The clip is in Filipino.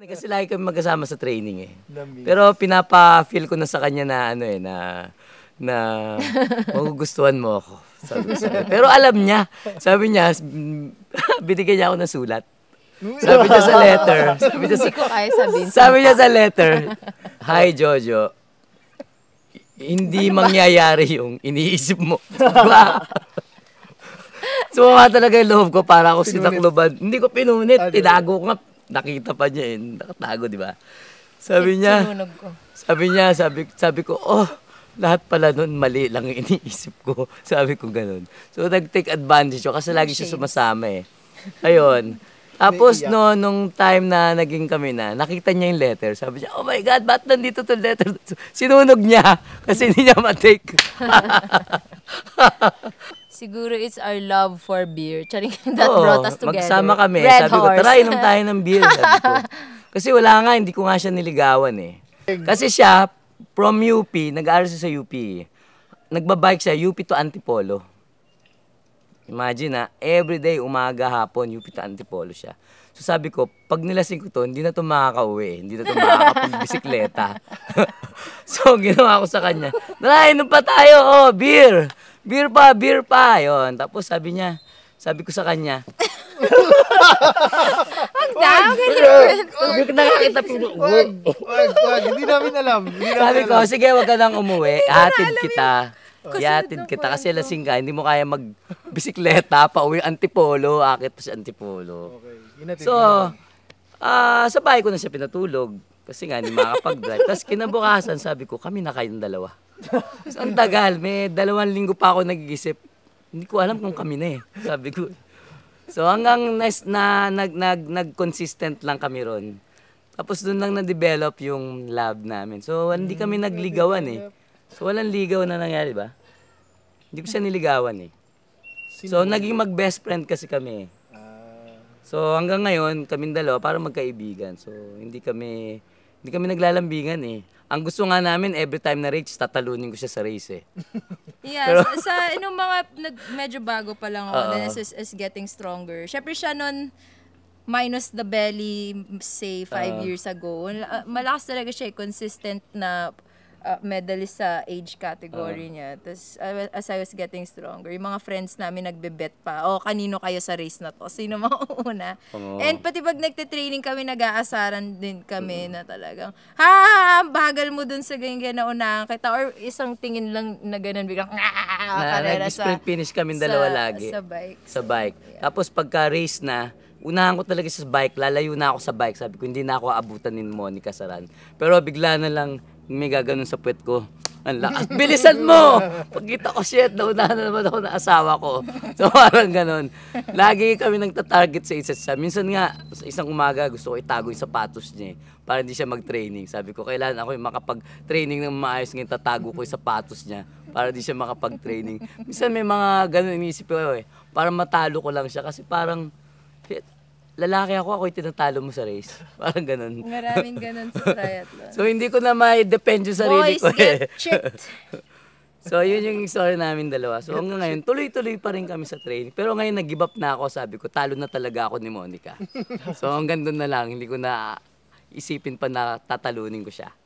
Kasi lagi kami magkasama sa training eh. Pero pinapa-feel ko na sa kanya na ano eh, na na magugustuhan mo ako. Sabi sabi. Pero alam niya, sabi niya, binigyan niya ako ng sulat. Sabi niya sa letter. Sabi niya sa, ko kaya sabihin. Sabi niya sa letter, Hi Jojo, hindi ano mangyayari yung iniisip mo. Diba? Sumama so, talaga yung loob ko para ako sinakloban. Hindi ko pinunit, ah, tinago ko nga nakita pa niya eh, nakatago, di ba? Sabi niya, sabi niya, sabi, sabi ko, oh, lahat pala nun mali lang iniisip ko. Sabi ko ganun. So, nag-take advantage ko kasi lagi siya sumasama eh. Ayun. Tapos no, nung time na naging kami na, nakita niya yung letter. Sabi niya, oh my God, ba't nandito to letter? Sinunog niya kasi hindi niya matake. Siguro it's our love for beer. Charing, that Oo, brought us together. Magsama kami. Red sabi horse. ko, tara, inom tayo ng beer. Sabi ko. Kasi wala nga, hindi ko nga siya niligawan eh. Kasi siya, from UP, nag-aaral siya sa UP. Nagbabike siya, UP to Antipolo. Imagine na, ah, everyday, umaga, hapon, UP to Antipolo siya. So sabi ko, pag nilasing ko to, hindi na to makakauwi. Hindi na to makakapag-bisikleta. so ginawa ko sa kanya, Tara, inom pa tayo, oh, beer! beer pa, beer pa. Yun. Tapos sabi niya, sabi ko sa kanya. Wag daw, na. Hindi ko nakakita po. Wag, wag, wag. Hindi namin alam. Hindi sabi ko, sige, wag ka nang umuwi. Hatid kita. Ihatid kita kasi lasing ka, hindi mo kaya magbisikleta pa uwi Antipolo, akit pa si Antipolo. Okay. So, uh, ah, sa bahay ko na siya pinatulog kasi nga hindi makakapag-drive. Tapos kinabukasan sabi ko, kami na kayong dalawa. Tapos ang tagal, may dalawang linggo pa ako nagigisip. Hindi ko alam kung kami na eh, sabi ko. So hanggang na, na nag, nag, nag-consistent lang kami ron. Tapos doon lang na-develop yung love namin. So hindi kami mm. nagligawan eh. So walang ligaw na nangyari ba? Hindi ko siya niligawan eh. So naging mag-best friend kasi kami. Eh. Ah. So hanggang ngayon, kami dalawa para magkaibigan. So hindi kami hindi kami naglalambingan eh. Ang gusto nga namin, every time na race, tatalunin ko siya sa race eh. Yeah, Pero, sa, sa inong mga nag, medyo bago pa lang ako, uh, then is, is getting stronger. Siyempre siya noon, minus the belly, say, five uh, years ago, ah, malakas talaga siya, eh, consistent na uh, medalist sa age category uh niya. Tapos uh, as I was getting stronger, yung mga friends namin nagbebet pa, oh, kanino kayo sa race na to? Sino mauuna? uh And pati pag nagte-training kami, nag-aasaran din kami uh na talagang, ha, bagal mo dun sa ganyan na unahan kita. Or isang tingin lang na ganun, biglang, ah, ah, ah, na, nag-sprint finish kami dalawa sa, lagi. Sa bike. Sa bike. Yeah. Tapos pagka race na, unahan ko talaga sa bike, lalayo na ako sa bike. Sabi ko, hindi na ako aabutan ni Monica sa run. Pero bigla na lang, may gaganon sa puwet ko. Ang lakas, bilisan mo! Pagkita ko, shit, naunahan na naman ako ng asawa ko. So parang ganun. Lagi kami nagtatarget sa isa't isa. Minsan nga, sa isang umaga, gusto ko itago yung sapatos niya eh, para hindi siya mag-training. Sabi ko, kailan ako yung makapag-training ng maayos ngayon, tatago ko yung sapatos niya para hindi siya makapag-training. Minsan may mga ganun iniisip ko eh, para matalo ko lang siya kasi parang, shit, lalaki ako, ako'y tinatalo mo sa race. Parang ganun. Maraming ganun sa triathlon. so, hindi ko na ma-depend yung sarili Boys ko eh. get chipped. so, yun yung story namin dalawa. So, hanggang ngayon, tuloy-tuloy pa rin kami sa training. Pero ngayon, nag-give up na ako. Sabi ko, talo na talaga ako ni Monica. so, hanggang doon na lang. Hindi ko na isipin pa na tatalunin ko siya.